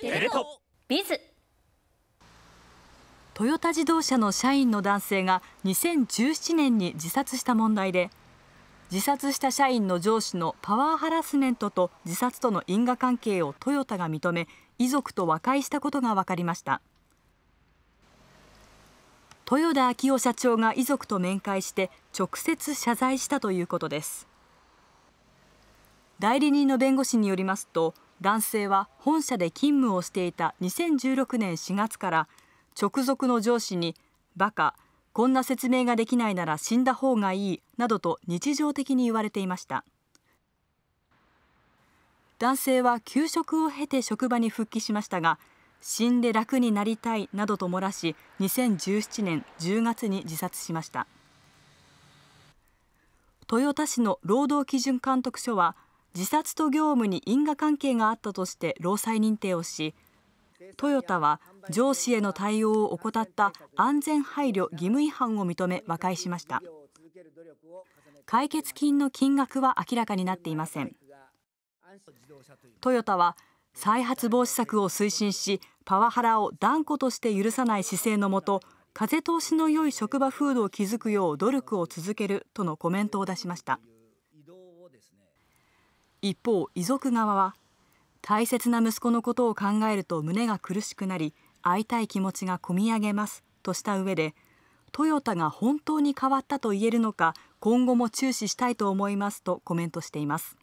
テレ東ビズトヨタ自動車の社員の男性が2017年に自殺した問題で自殺した社員の上司のパワーハラスメントと自殺との因果関係をトヨタが認め遺族と和解したことが分かりました豊田昭夫社長が遺族と面会して直接謝罪したということです代理人の弁護士によりますと男性は本社で勤務をしていた2016年4月から直属の上司に「バカこんな説明ができないなら死んだ方がいい」などと日常的に言われていました男性は休職を経て職場に復帰しましたが死んで楽になりたいなどと漏らし2017年10月に自殺しました豊田市の労働基準監督署は自殺と業務に因果関係があったとして労災認定をしトヨタは上司への対応を怠った安全配慮義務違反を認め和解しました解決金の金額は明らかになっていませんトヨタは再発防止策を推進しパワハラを断固として許さない姿勢のもと風通しの良い職場風土を築くよう努力を続けるとのコメントを出しました。一方遺族側は大切な息子のことを考えると胸が苦しくなり会いたい気持ちがこみ上げますとした上でトヨタが本当に変わったと言えるのか今後も注視したいと思いますとコメントしています